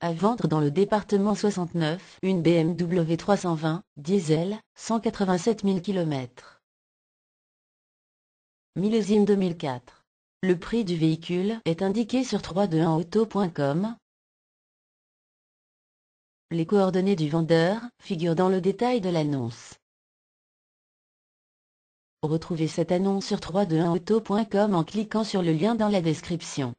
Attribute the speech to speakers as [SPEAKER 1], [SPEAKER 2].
[SPEAKER 1] À vendre dans le département 69, une BMW 320, diesel, 187 000 km. Millésime 2004. Le prix du véhicule est indiqué sur 321auto.com.
[SPEAKER 2] Les coordonnées du vendeur figurent dans le détail de l'annonce. Retrouvez cette annonce sur 321auto.com en cliquant sur le lien dans la description.